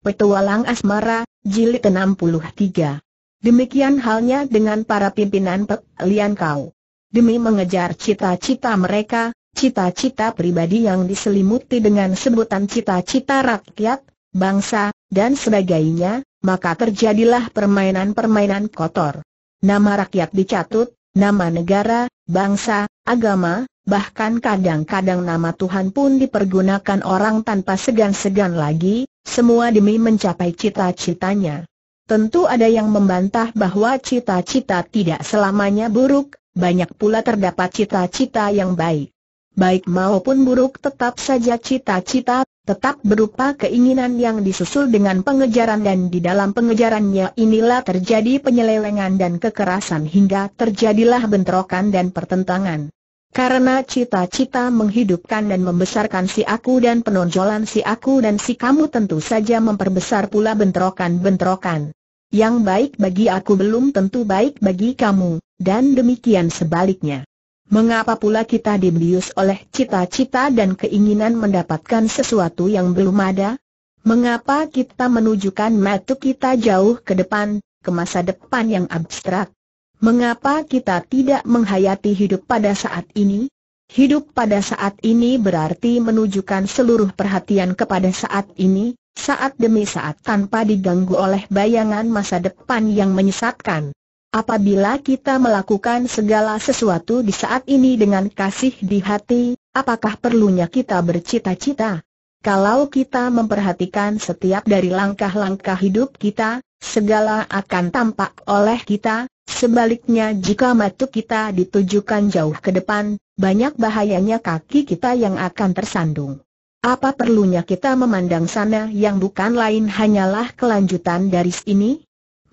Petualang Asmara, Jilid 63. Demikian halnya dengan para pimpinan Pek Lian Kau. Demi mengejar cita-cita mereka, cita-cita pribadi yang diselimuti dengan sebutan cita-cita rakyat, bangsa, dan sebagainya, maka terjadilah permainan-permainan kotor. Nama rakyat dicatut, nama negara, bangsa, agama, bahkan kadang-kadang nama Tuhan pun dipergunakan orang tanpa segan-segan lagi, semua demi mencapai cita-citanya. Tentu ada yang membantah bahwa cita-cita tidak selamanya buruk, banyak pula terdapat cita-cita yang baik. Baik maupun buruk tetap saja cita-cita, tetap berupa keinginan yang disusul dengan pengejaran dan di dalam pengejarannya inilah terjadi penyelewengan dan kekerasan hingga terjadilah bentrokan dan pertentangan. Karena cita-cita menghidupkan dan membesarkan si aku dan penonjolan si aku dan si kamu tentu saja memperbesar pula bentrokan-bentrokan. Yang baik bagi aku belum tentu baik bagi kamu, dan demikian sebaliknya. Mengapa pula kita dibius oleh cita-cita dan keinginan mendapatkan sesuatu yang belum ada? Mengapa kita menunjukkan mata kita jauh ke depan, ke masa depan yang abstrak? Mengapa kita tidak menghayati hidup pada saat ini? Hidup pada saat ini berarti menunjukkan seluruh perhatian kepada saat ini, saat demi saat tanpa diganggu oleh bayangan masa depan yang menyesatkan. Apabila kita melakukan segala sesuatu di saat ini dengan kasih di hati, apakah perlunya kita bercita-cita? Kalau kita memperhatikan setiap dari langkah-langkah hidup kita, segala akan tampak oleh kita, Sebaliknya jika mata kita ditujukan jauh ke depan, banyak bahayanya kaki kita yang akan tersandung. Apa perlunya kita memandang sana yang bukan lain hanyalah kelanjutan dari sini?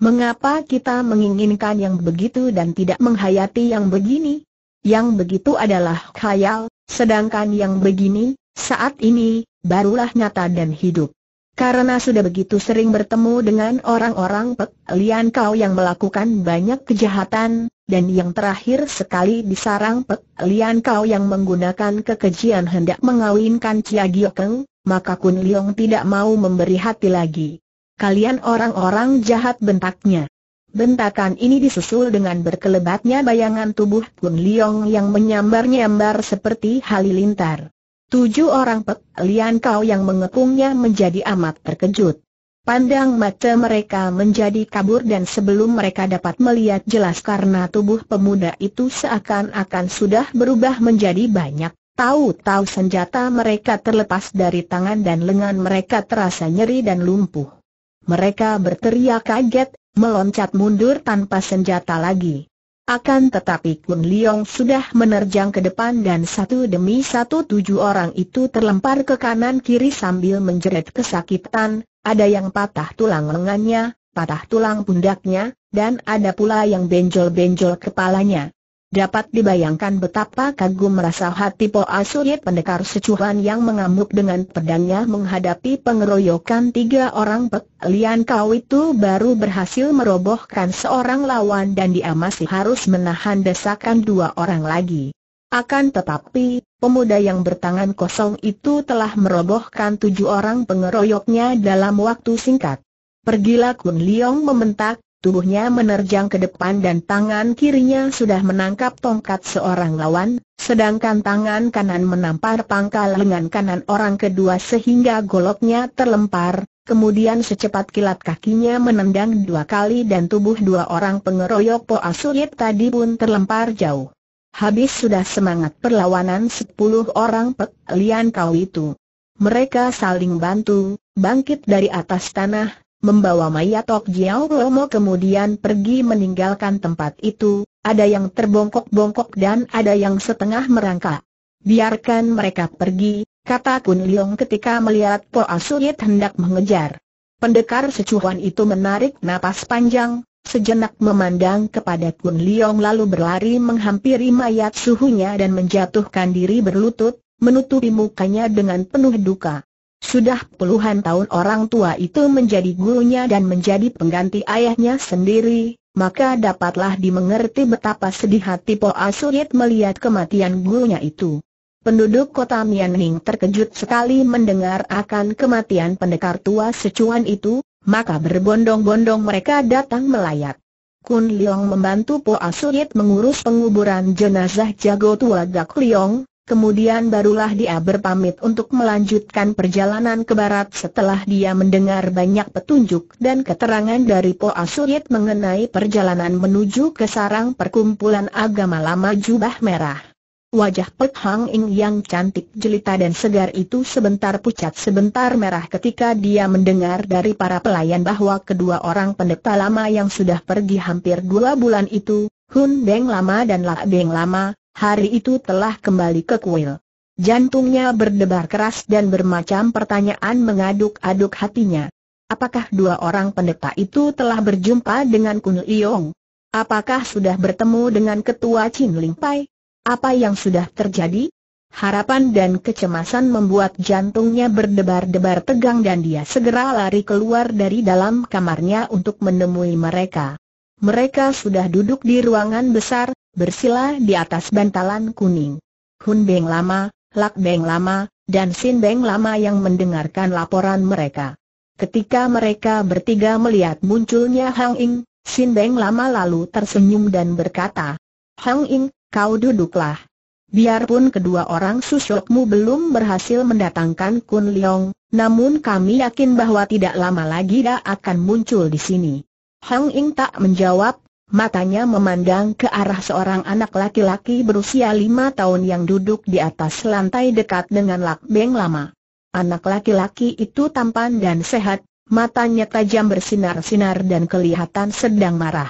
Mengapa kita menginginkan yang begitu dan tidak menghayati yang begini? Yang begitu adalah khayal, sedangkan yang begini, saat ini, barulah nyata dan hidup. Karena sudah begitu sering bertemu dengan orang-orang Pek Lian Kau yang melakukan banyak kejahatan, dan yang terakhir sekali disarang Pek Lian Kau yang menggunakan kekejian hendak mengawinkan Cia Giokeng, maka Kun Leong tidak mau memberi hati lagi. Kalian orang-orang jahat bentaknya. Bentakan ini disusul dengan berkelebatnya bayangan tubuh Kun Leong yang menyambar-nyambar seperti halilintar. Tujuh orang Pek Lian Kau yang mengepungnya menjadi amat terkejut. Pandang mata mereka menjadi kabur dan sebelum mereka dapat melihat jelas karena tubuh pemuda itu seakan-akan sudah berubah menjadi banyak. Tahu-tahu senjata mereka terlepas dari tangan dan lengan mereka terasa nyeri dan lumpuh. Mereka berteriak kaget, meloncat mundur tanpa senjata lagi. Akan tetapi Kun Liong sudah menerjang ke depan dan satu demi satu tujuh orang itu terlempar ke kanan kiri sambil menjerit kesakitan, ada yang patah tulang lengannya, patah tulang pundaknya, dan ada pula yang benjol-benjol kepalanya. Dapat dibayangkan betapa kagum merasa hati Po Asuye pendekar secuhan yang mengamuk dengan pedangnya menghadapi pengeroyokan tiga orang pek. Lian Kau itu baru berhasil merobohkan seorang lawan dan dia masih harus menahan desakan dua orang lagi. Akan tetapi, pemuda yang bertangan kosong itu telah merobohkan tujuh orang pengeroyoknya dalam waktu singkat. Pergilah Kun Leong mementak. Tubuhnya menerjang ke depan dan tangan kirinya sudah menangkap tongkat seorang lawan, sedangkan tangan kanan menampar pangkal lengan kanan orang kedua sehingga goloknya terlempar, kemudian secepat kilat kakinya menendang dua kali dan tubuh dua orang pengeroyok Po Suyip tadi pun terlempar jauh. Habis sudah semangat perlawanan sepuluh orang Pek Lian Kau itu. Mereka saling bantu, bangkit dari atas tanah, membawa mayat Ok Jiao Lomo kemudian pergi meninggalkan tempat itu, ada yang terbongkok-bongkok dan ada yang setengah merangkak. Biarkan mereka pergi, kata Kun Leong ketika melihat Po Asuyit hendak mengejar. Pendekar secuhan itu menarik napas panjang, sejenak memandang kepada Kun Leong lalu berlari menghampiri mayat suhunya dan menjatuhkan diri berlutut, menutupi mukanya dengan penuh duka. Sudah puluhan tahun orang tua itu menjadi gurunya dan menjadi pengganti ayahnya sendiri, maka dapatlah dimengerti betapa sedih hati Po Asuyit melihat kematian gurunya itu. Penduduk kota Mianning terkejut sekali mendengar akan kematian pendekar tua secuan itu, maka berbondong-bondong mereka datang melayat. Kun Leong membantu Po Asuyit mengurus penguburan jenazah jago tua Gak Leong, Kemudian barulah dia berpamit untuk melanjutkan perjalanan ke barat setelah dia mendengar banyak petunjuk dan keterangan dari Po Asuriet mengenai perjalanan menuju ke sarang perkumpulan agama lama jubah merah. Wajah Pek Hang Ing yang cantik jelita dan segar itu sebentar pucat sebentar merah ketika dia mendengar dari para pelayan bahwa kedua orang pendeta lama yang sudah pergi hampir dua bulan itu, Hun Beng lama dan La Beng lama, hari itu telah kembali ke kuil. Jantungnya berdebar keras dan bermacam pertanyaan mengaduk-aduk hatinya. Apakah dua orang pendeta itu telah berjumpa dengan Kun Liyong? Apakah sudah bertemu dengan ketua Chin Ling Pai? Apa yang sudah terjadi? Harapan dan kecemasan membuat jantungnya berdebar-debar tegang dan dia segera lari keluar dari dalam kamarnya untuk menemui mereka. Mereka sudah duduk di ruangan besar, bersila di atas bantalan kuning. Hun Beng Lama, Lak Beng Lama, dan Sin Beng Lama yang mendengarkan laporan mereka. Ketika mereka bertiga melihat munculnya Hang Ing, Sin Beng Lama lalu tersenyum dan berkata, Hang Ing, kau duduklah. Biarpun kedua orang susukmu belum berhasil mendatangkan Kun Leong, namun kami yakin bahwa tidak lama lagi dia akan muncul di sini. Hang Ing tak menjawab, Matanya memandang ke arah seorang anak laki-laki berusia lima tahun yang duduk di atas lantai dekat dengan Lak Beng Lama. Anak laki-laki itu tampan dan sehat, matanya tajam bersinar-sinar dan kelihatan sedang marah.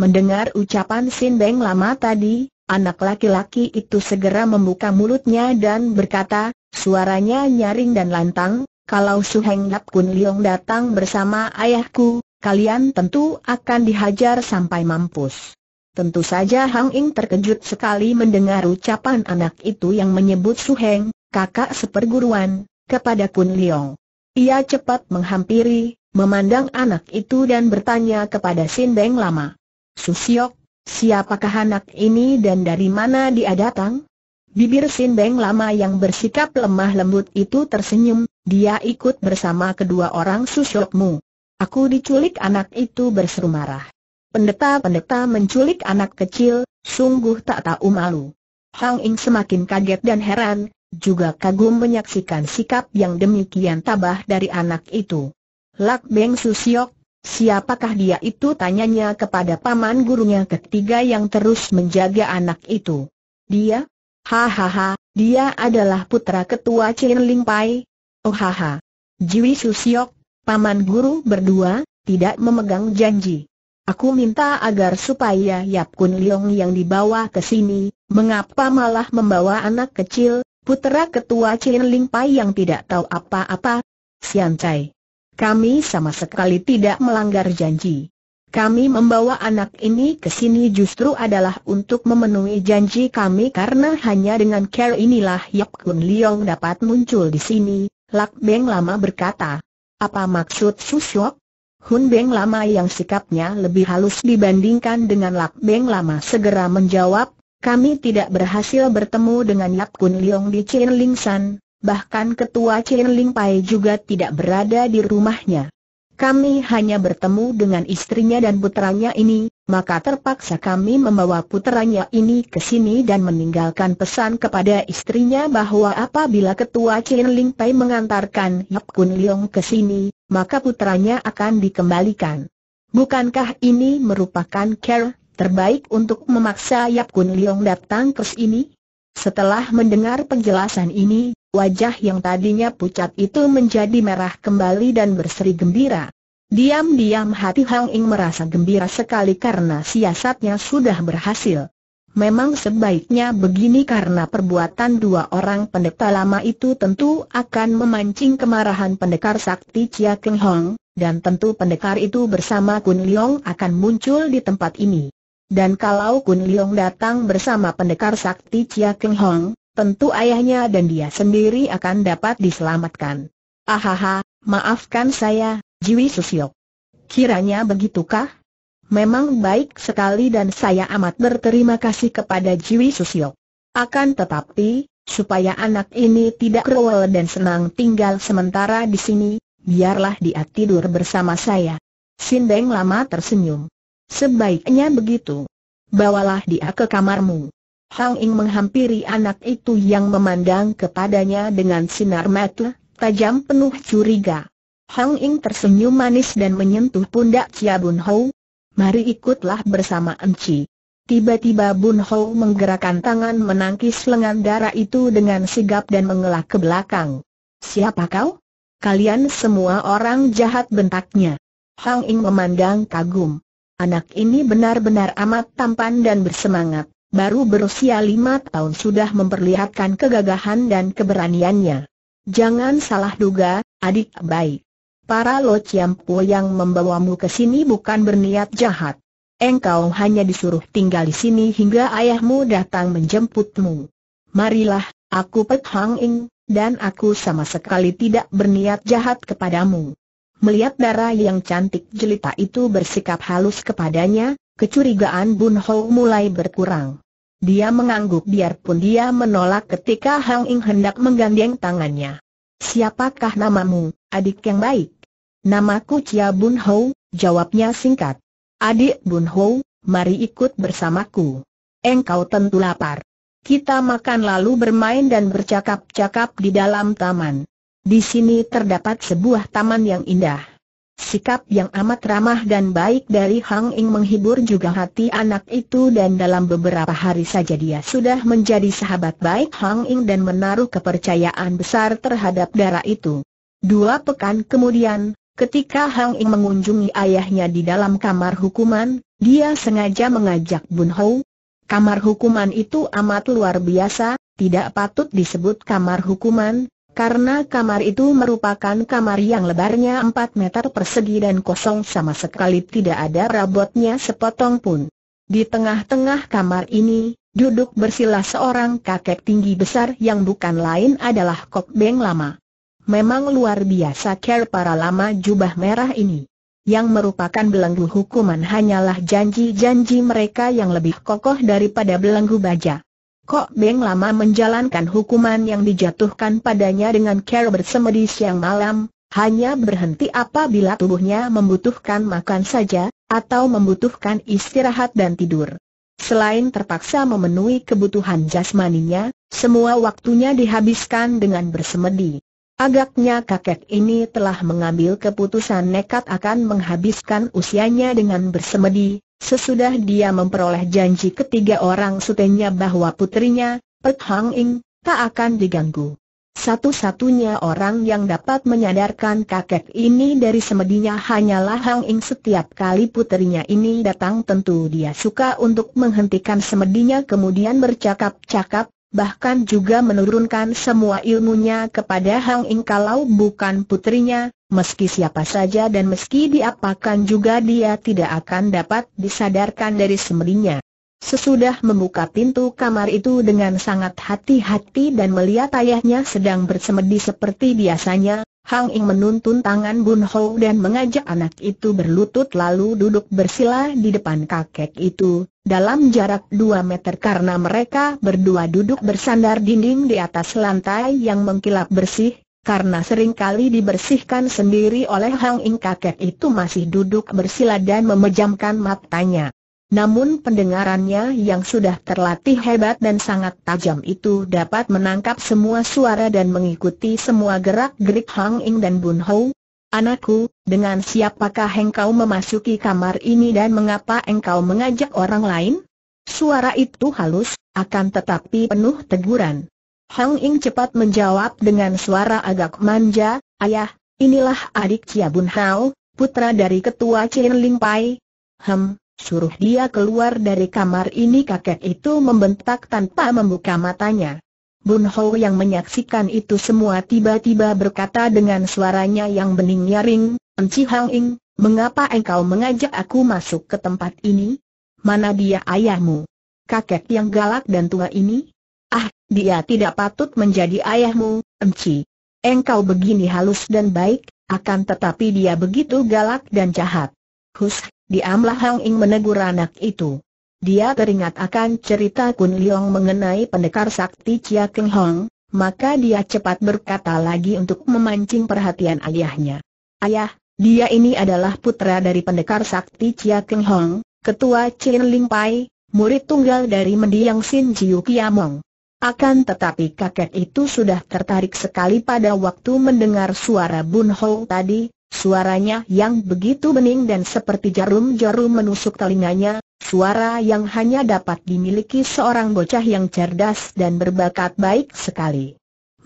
Mendengar ucapan Sin Beng Lama tadi, anak laki-laki itu segera membuka mulutnya dan berkata, suaranya nyaring dan lantang, kalau Su Heng Kun liong datang bersama ayahku, kalian tentu akan dihajar sampai mampus. Tentu saja Hang Ing terkejut sekali mendengar ucapan anak itu yang menyebut Su Heng, kakak seperguruan, kepada Kun Leong. Ia cepat menghampiri, memandang anak itu dan bertanya kepada Sin Beng Lama. Su Siok, siapakah anak ini dan dari mana dia datang? Bibir Sin Beng Lama yang bersikap lemah lembut itu tersenyum, dia ikut bersama kedua orang Su Siokmu. Aku diculik anak itu berseru marah. Pendeta-pendeta menculik anak kecil, sungguh tak tahu malu. Hang Ing semakin kaget dan heran, juga kagum menyaksikan sikap yang demikian tabah dari anak itu. Lak Beng Susiok, siapakah dia itu tanyanya kepada paman gurunya ketiga yang terus menjaga anak itu. Dia? Hahaha, dia adalah putra ketua Chin Ling Pai. Oh haha. Jiwi Susiok, Paman Guru berdua, tidak memegang janji. Aku minta agar supaya Yap Kun Leong yang dibawa ke sini, mengapa malah membawa anak kecil, putera ketua Chin Ling Pai yang tidak tahu apa-apa? Sian Cai. Kami sama sekali tidak melanggar janji. Kami membawa anak ini ke sini justru adalah untuk memenuhi janji kami karena hanya dengan care inilah Yap Kun Leong dapat muncul di sini, Lak Beng lama berkata. Apa maksud susuk? Hun Beng Lama yang sikapnya lebih halus dibandingkan dengan Lak Beng Lama segera menjawab, kami tidak berhasil bertemu dengan Yap Kun Leong di Chin Ling San, bahkan ketua Chin Ling Pai juga tidak berada di rumahnya. Kami hanya bertemu dengan istrinya dan putranya ini, maka terpaksa kami membawa puteranya ini ke sini dan meninggalkan pesan kepada istrinya bahwa apabila ketua Chin Ling Pei mengantarkan Yap Kun Leong ke sini, maka puteranya akan dikembalikan. Bukankah ini merupakan care terbaik untuk memaksa Yap Kun Leong datang ke sini? Setelah mendengar penjelasan ini, wajah yang tadinya pucat itu menjadi merah kembali dan berseri gembira. Diam-diam hati Hang Ing merasa gembira sekali karena siasatnya sudah berhasil. Memang sebaiknya begini karena perbuatan dua orang pendeta lama itu tentu akan memancing kemarahan pendekar sakti Chia Keng Hong, dan tentu pendekar itu bersama Kun Leong akan muncul di tempat ini. Dan kalau Kun Leong datang bersama pendekar sakti Chia Keng Hong, tentu ayahnya dan dia sendiri akan dapat diselamatkan. Ahaha, maafkan saya, Jiwi Susio. Kiranya begitukah? Memang baik sekali dan saya amat berterima kasih kepada Jiwi Susio. Akan tetapi, supaya anak ini tidak rewel dan senang tinggal sementara di sini, biarlah dia tidur bersama saya. Sindeng lama tersenyum. Sebaiknya begitu. Bawalah dia ke kamarmu. Hang Ing menghampiri anak itu yang memandang kepadanya dengan sinar mata tajam penuh curiga. Hang Ying tersenyum manis dan menyentuh pundak Chia Bun Hou. Mari ikutlah bersama Enci. Tiba-tiba Bun Hou menggerakkan tangan menangkis lengan darah itu dengan sigap dan mengelak ke belakang. Siapa kau? Kalian semua orang jahat bentaknya. Hang Ying memandang kagum. Anak ini benar-benar amat tampan dan bersemangat. Baru berusia lima tahun sudah memperlihatkan kegagahan dan keberaniannya. Jangan salah duga, adik baik para Lo po yang membawamu ke sini bukan berniat jahat. Engkau hanya disuruh tinggal di sini hingga ayahmu datang menjemputmu. Marilah, aku Pek Hang Ing, dan aku sama sekali tidak berniat jahat kepadamu. Melihat darah yang cantik jelita itu bersikap halus kepadanya, kecurigaan Bun Ho mulai berkurang. Dia mengangguk biarpun dia menolak ketika Hang Ing hendak menggandeng tangannya. Siapakah namamu, adik yang baik? Namaku Chia Bun Ho, jawabnya singkat. Adik Bun Ho, mari ikut bersamaku. Engkau tentu lapar. Kita makan lalu bermain dan bercakap-cakap di dalam taman. Di sini terdapat sebuah taman yang indah. Sikap yang amat ramah dan baik dari Hang Ing menghibur juga hati anak itu dan dalam beberapa hari saja dia sudah menjadi sahabat baik Hang Ing dan menaruh kepercayaan besar terhadap darah itu. Dua pekan kemudian, Ketika Hang Ing mengunjungi ayahnya di dalam kamar hukuman, dia sengaja mengajak Bun Hou. Kamar hukuman itu amat luar biasa, tidak patut disebut kamar hukuman, karena kamar itu merupakan kamar yang lebarnya 4 meter persegi dan kosong sama sekali tidak ada rabotnya sepotong pun. Di tengah-tengah kamar ini, duduk bersila seorang kakek tinggi besar yang bukan lain adalah Kok Beng Lama. Memang luar biasa care para lama jubah merah ini. Yang merupakan belenggu hukuman hanyalah janji-janji mereka yang lebih kokoh daripada belenggu baja. Kok Beng lama menjalankan hukuman yang dijatuhkan padanya dengan care bersemedi siang malam, hanya berhenti apabila tubuhnya membutuhkan makan saja, atau membutuhkan istirahat dan tidur. Selain terpaksa memenuhi kebutuhan jasmaninya, semua waktunya dihabiskan dengan bersemedi. Agaknya kakek ini telah mengambil keputusan nekat akan menghabiskan usianya dengan bersemedi, sesudah dia memperoleh janji ketiga orang sutenya bahwa putrinya, Pek Hang Ing, tak akan diganggu. Satu-satunya orang yang dapat menyadarkan kakek ini dari semedinya hanyalah Hang Ing setiap kali putrinya ini datang tentu dia suka untuk menghentikan semedinya kemudian bercakap-cakap, bahkan juga menurunkan semua ilmunya kepada Hang Ing kalau bukan putrinya, meski siapa saja dan meski diapakan juga dia tidak akan dapat disadarkan dari semedinya. Sesudah membuka pintu kamar itu dengan sangat hati-hati dan melihat ayahnya sedang bersemedi seperti biasanya, Hang Ing menuntun tangan Bun Ho dan mengajak anak itu berlutut lalu duduk bersila di depan kakek itu, dalam jarak dua meter karena mereka berdua duduk bersandar dinding di atas lantai yang mengkilap bersih, karena seringkali dibersihkan sendiri oleh Hang Ing kakek itu masih duduk bersila dan memejamkan matanya. Namun pendengarannya yang sudah terlatih hebat dan sangat tajam itu dapat menangkap semua suara dan mengikuti semua gerak-gerik Hang Ing dan Bun Hou. Anakku, dengan siapakah engkau memasuki kamar ini dan mengapa engkau mengajak orang lain? Suara itu halus, akan tetapi penuh teguran. Hang Ing cepat menjawab dengan suara agak manja, Ayah, inilah adik Cia Bun Hao, putra dari ketua Chin Ling Pai. Hem, Suruh dia keluar dari kamar ini kakek itu membentak tanpa membuka matanya. Bun Ho yang menyaksikan itu semua tiba-tiba berkata dengan suaranya yang bening nyaring, Enci Hang Ing, mengapa engkau mengajak aku masuk ke tempat ini? Mana dia ayahmu? Kakek yang galak dan tua ini? Ah, dia tidak patut menjadi ayahmu, Enci. Engkau begini halus dan baik, akan tetapi dia begitu galak dan jahat. Hus, Diamlah Hang Ing menegur anak itu. Dia teringat akan cerita Kun Liang mengenai pendekar sakti Chia Keng Hong, maka dia cepat berkata lagi untuk memancing perhatian ayahnya. Ayah, dia ini adalah putra dari pendekar sakti Chia Keng Hong, ketua Chin Ling Pai, murid tunggal dari mendiang Sin Jiu Kiamong. Akan tetapi kakek itu sudah tertarik sekali pada waktu mendengar suara Bun Ho tadi, Suaranya yang begitu bening dan seperti jarum-jarum menusuk telinganya, suara yang hanya dapat dimiliki seorang bocah yang cerdas dan berbakat baik sekali.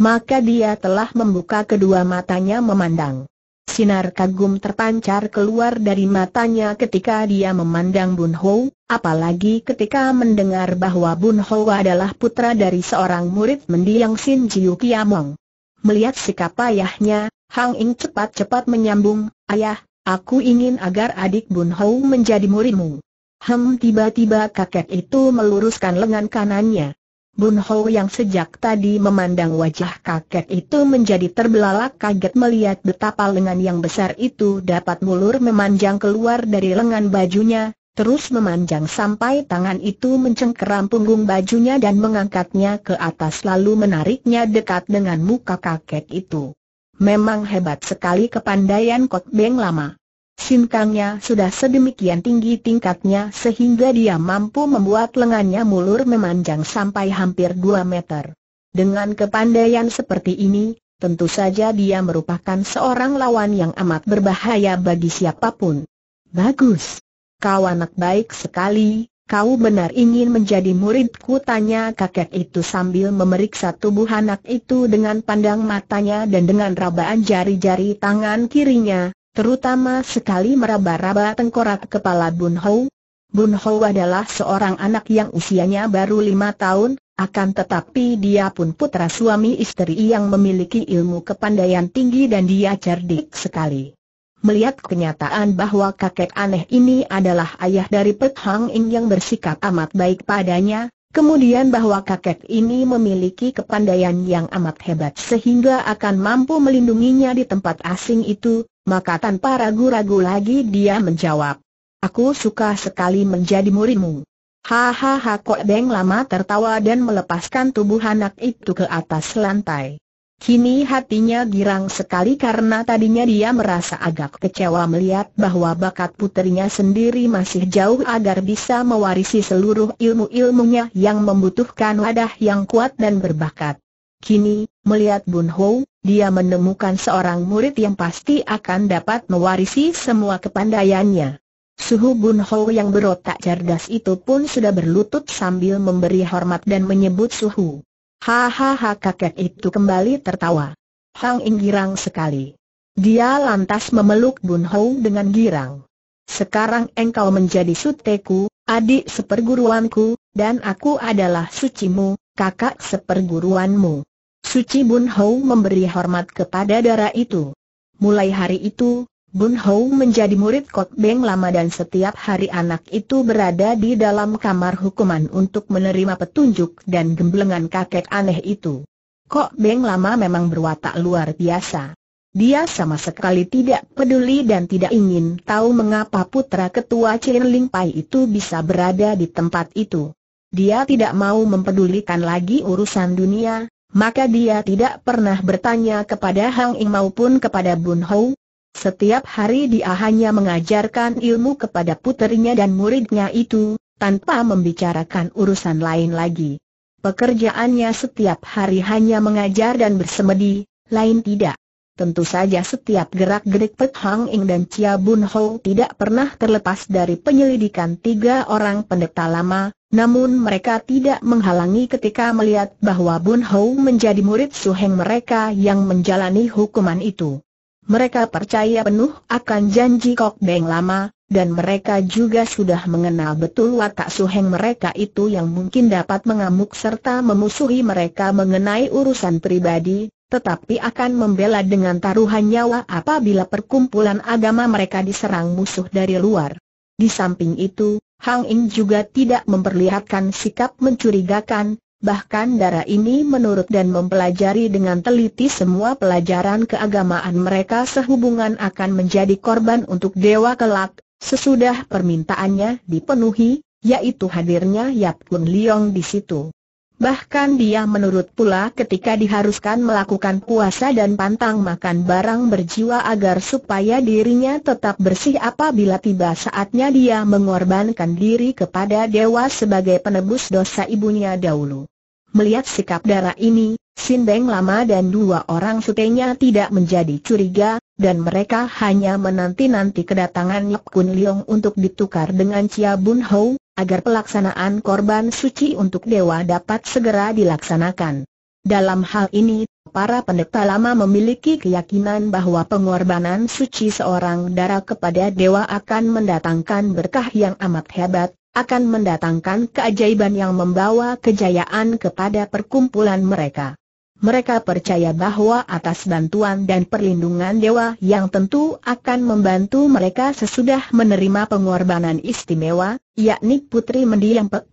Maka dia telah membuka kedua matanya memandang. Sinar kagum terpancar keluar dari matanya ketika dia memandang Bun Ho, apalagi ketika mendengar bahwa Bun Ho adalah putra dari seorang murid mendiang Sin Jiu Kiamong. Melihat sikap ayahnya, Hang Ing cepat-cepat menyambung, Ayah, aku ingin agar adik Bun Hou menjadi muridmu. Hem tiba-tiba kakek itu meluruskan lengan kanannya. Bun Hou yang sejak tadi memandang wajah kakek itu menjadi terbelalak kaget melihat betapa lengan yang besar itu dapat mulur memanjang keluar dari lengan bajunya, terus memanjang sampai tangan itu mencengkeram punggung bajunya dan mengangkatnya ke atas lalu menariknya dekat dengan muka kakek itu. Memang hebat sekali kepandaian Kot Beng lama. Sinkangnya sudah sedemikian tinggi tingkatnya sehingga dia mampu membuat lengannya mulur memanjang sampai hampir 2 meter. Dengan kepandaian seperti ini, tentu saja dia merupakan seorang lawan yang amat berbahaya bagi siapapun. Bagus. Kau anak baik sekali, Kau benar ingin menjadi muridku? Tanya kakek itu sambil memeriksa tubuh anak itu dengan pandang matanya dan dengan rabaan jari-jari tangan kirinya, terutama sekali meraba-raba tengkorak kepala Bun Hou. Bun Hou adalah seorang anak yang usianya baru lima tahun, akan tetapi dia pun putra suami istri yang memiliki ilmu kepandaian tinggi dan dia cerdik sekali. Melihat kenyataan bahwa kakek aneh ini adalah ayah dari Pek Hang Ing yang bersikap amat baik padanya, Kemudian bahwa kakek ini memiliki kepandaian yang amat hebat sehingga akan mampu melindunginya di tempat asing itu, maka tanpa ragu-ragu lagi dia menjawab. Aku suka sekali menjadi murimu. Hahaha Kok Beng lama tertawa dan melepaskan tubuh anak itu ke atas lantai. Kini hatinya girang sekali karena tadinya dia merasa agak kecewa melihat bahwa bakat putrinya sendiri masih jauh agar bisa mewarisi seluruh ilmu-ilmunya yang membutuhkan wadah yang kuat dan berbakat. Kini, melihat Bun Ho, dia menemukan seorang murid yang pasti akan dapat mewarisi semua kepandaiannya. Suhu Bun Ho yang berotak cerdas itu pun sudah berlutut sambil memberi hormat dan menyebut Suhu. Hahaha kakek itu kembali tertawa. Hang Ing girang sekali. Dia lantas memeluk Bun Hou dengan girang. Sekarang engkau menjadi suteku, adik seperguruanku, dan aku adalah sucimu, kakak seperguruanmu. Suci Bun Hou memberi hormat kepada darah itu. Mulai hari itu, Bun Hou menjadi murid Kot Beng lama dan setiap hari anak itu berada di dalam kamar hukuman untuk menerima petunjuk dan gemblengan kakek aneh itu. Kot Beng lama memang berwatak luar biasa. Dia sama sekali tidak peduli dan tidak ingin tahu mengapa putra ketua Chin Ling Pai itu bisa berada di tempat itu. Dia tidak mau mempedulikan lagi urusan dunia, maka dia tidak pernah bertanya kepada Hang Ing maupun kepada Bun Hou, setiap hari dia hanya mengajarkan ilmu kepada puterinya dan muridnya itu, tanpa membicarakan urusan lain lagi. Pekerjaannya setiap hari hanya mengajar dan bersemedi, lain tidak. Tentu saja setiap gerak-gerik Pek Hang Ing dan Chia Bun Ho tidak pernah terlepas dari penyelidikan tiga orang pendeta lama, namun mereka tidak menghalangi ketika melihat bahwa Bun Ho menjadi murid suheng mereka yang menjalani hukuman itu. Mereka percaya penuh akan janji Kok Beng lama, dan mereka juga sudah mengenal betul watak suheng mereka itu yang mungkin dapat mengamuk serta memusuhi mereka mengenai urusan pribadi, tetapi akan membela dengan taruhan nyawa apabila perkumpulan agama mereka diserang musuh dari luar. Di samping itu, Hang Ing juga tidak memperlihatkan sikap mencurigakan, Bahkan darah ini menurut dan mempelajari dengan teliti semua pelajaran keagamaan mereka sehubungan akan menjadi korban untuk dewa kelak, sesudah permintaannya dipenuhi, yaitu hadirnya Yap Kun Liong di situ. Bahkan dia menurut pula ketika diharuskan melakukan puasa dan pantang makan barang berjiwa agar supaya dirinya tetap bersih apabila tiba saatnya dia mengorbankan diri kepada dewa sebagai penebus dosa ibunya dahulu. Melihat sikap darah ini, Sindeng Lama dan dua orang sutenya tidak menjadi curiga, dan mereka hanya menanti-nanti kedatangan Yap Kun Leong untuk ditukar dengan Chia Bun Hou, agar pelaksanaan korban suci untuk dewa dapat segera dilaksanakan. Dalam hal ini, para pendeta lama memiliki keyakinan bahwa pengorbanan suci seorang darah kepada dewa akan mendatangkan berkah yang amat hebat, akan mendatangkan keajaiban yang membawa kejayaan kepada perkumpulan mereka mereka percaya bahwa atas bantuan dan perlindungan dewa yang tentu akan membantu mereka sesudah menerima pengorbanan istimewa, yakni Putri Mendiang Pek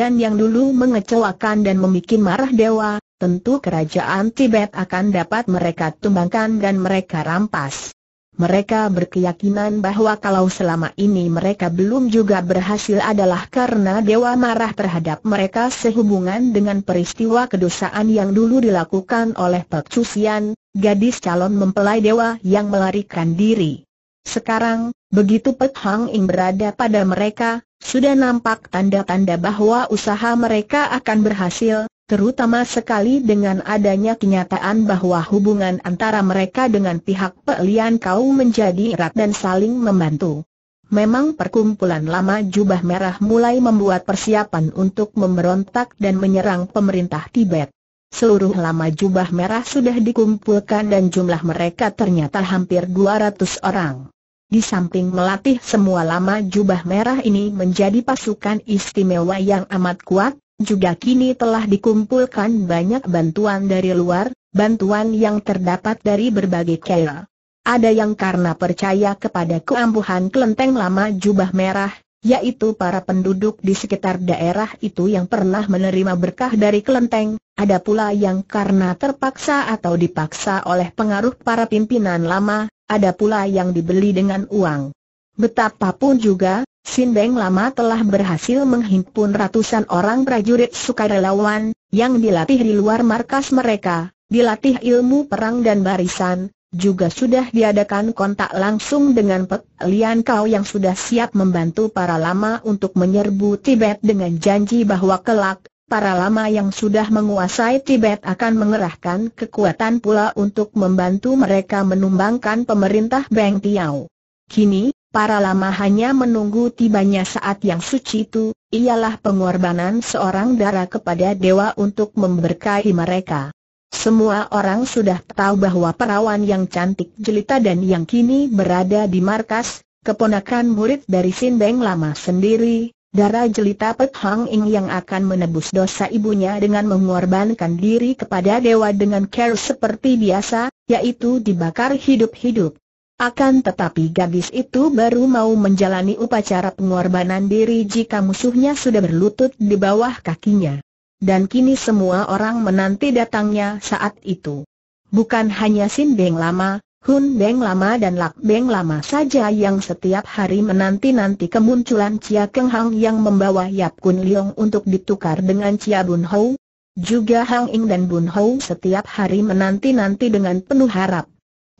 yang dulu mengecewakan dan membuat marah dewa, tentu kerajaan Tibet akan dapat mereka tumbangkan dan mereka rampas. Mereka berkeyakinan bahwa kalau selama ini mereka belum juga berhasil adalah karena Dewa marah terhadap mereka sehubungan dengan peristiwa kedosaan yang dulu dilakukan oleh Pak Cusian, gadis calon mempelai Dewa yang melarikan diri. Sekarang, begitu Pek Hang Ing berada pada mereka, sudah nampak tanda-tanda bahwa usaha mereka akan berhasil, terutama sekali dengan adanya kenyataan bahwa hubungan antara mereka dengan pihak Pelian Kau menjadi erat dan saling membantu. Memang perkumpulan lama Jubah Merah mulai membuat persiapan untuk memberontak dan menyerang pemerintah Tibet. Seluruh lama Jubah Merah sudah dikumpulkan dan jumlah mereka ternyata hampir 200 orang. Di samping melatih semua lama Jubah Merah ini menjadi pasukan istimewa yang amat kuat, juga kini telah dikumpulkan banyak bantuan dari luar, bantuan yang terdapat dari berbagai kera. Ada yang karena percaya kepada keampuhan kelenteng lama jubah merah, yaitu para penduduk di sekitar daerah itu yang pernah menerima berkah dari kelenteng, ada pula yang karena terpaksa atau dipaksa oleh pengaruh para pimpinan lama, ada pula yang dibeli dengan uang. Betapapun juga, Sin Beng lama telah berhasil menghimpun ratusan orang prajurit sukarelawan, yang dilatih di luar markas mereka, dilatih ilmu perang dan barisan, juga sudah diadakan kontak langsung dengan Pek Lian Kau yang sudah siap membantu para lama untuk menyerbu Tibet dengan janji bahwa kelak, para lama yang sudah menguasai Tibet akan mengerahkan kekuatan pula untuk membantu mereka menumbangkan pemerintah Beng Tiao. Kini, para lama hanya menunggu tibanya saat yang suci itu, ialah pengorbanan seorang dara kepada dewa untuk memberkahi mereka. Semua orang sudah tahu bahwa perawan yang cantik jelita dan yang kini berada di markas, keponakan murid dari sindeng Lama sendiri, darah jelita Pek Hang Ing yang akan menebus dosa ibunya dengan mengorbankan diri kepada dewa dengan care seperti biasa, yaitu dibakar hidup-hidup. Akan tetapi gadis itu baru mau menjalani upacara pengorbanan diri jika musuhnya sudah berlutut di bawah kakinya. Dan kini semua orang menanti datangnya saat itu. Bukan hanya Sin Beng Lama, Hun Beng Lama dan Lak Beng Lama saja yang setiap hari menanti-nanti kemunculan Cia Keng Hang yang membawa Yap Kun Leong untuk ditukar dengan Cia Bun Hou. Juga Hang Ing dan Bun Hou setiap hari menanti-nanti dengan penuh harap.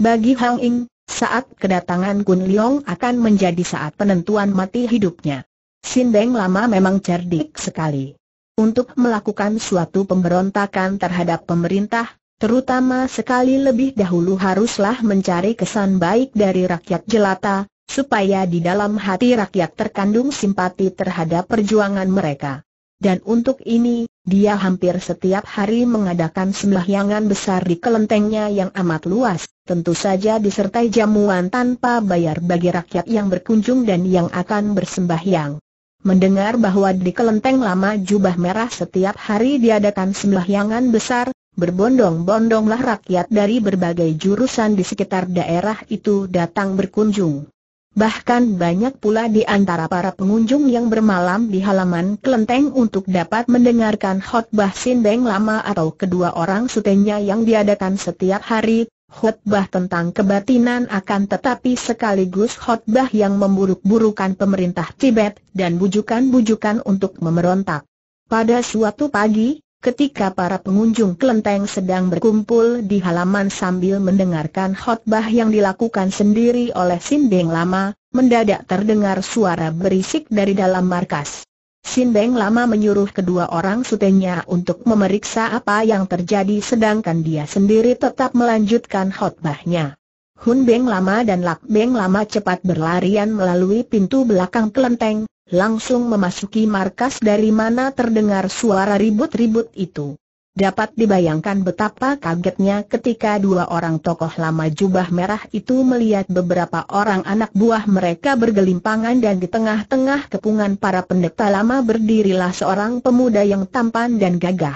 Bagi Hang Ing, saat kedatangan Kun Leong akan menjadi saat penentuan mati hidupnya. Sindeng lama memang cerdik sekali. Untuk melakukan suatu pemberontakan terhadap pemerintah, terutama sekali lebih dahulu haruslah mencari kesan baik dari rakyat jelata, supaya di dalam hati rakyat terkandung simpati terhadap perjuangan mereka. Dan untuk ini, dia hampir setiap hari mengadakan sembahyangan besar di kelentengnya yang amat luas, tentu saja disertai jamuan tanpa bayar bagi rakyat yang berkunjung dan yang akan bersembahyang. Mendengar bahwa di kelenteng lama jubah merah setiap hari diadakan sembahyangan besar, berbondong-bondonglah rakyat dari berbagai jurusan di sekitar daerah itu datang berkunjung. Bahkan banyak pula di antara para pengunjung yang bermalam di halaman kelenteng untuk dapat mendengarkan khotbah sindeng lama atau kedua orang sutenya yang diadakan setiap hari, khotbah tentang kebatinan akan tetapi sekaligus khotbah yang memburuk-burukan pemerintah Tibet dan bujukan-bujukan untuk memberontak. Pada suatu pagi, ketika para pengunjung kelenteng sedang berkumpul di halaman sambil mendengarkan khotbah yang dilakukan sendiri oleh Sin Beng Lama, mendadak terdengar suara berisik dari dalam markas. Sin Beng lama menyuruh kedua orang sutenya untuk memeriksa apa yang terjadi sedangkan dia sendiri tetap melanjutkan khutbahnya. Hun Beng lama dan Lak Beng lama cepat berlarian melalui pintu belakang kelenteng, langsung memasuki markas dari mana terdengar suara ribut-ribut itu. Dapat dibayangkan betapa kagetnya ketika dua orang tokoh lama jubah merah itu melihat beberapa orang anak buah mereka bergelimpangan dan di tengah-tengah kepungan para pendeta lama berdirilah seorang pemuda yang tampan dan gagah.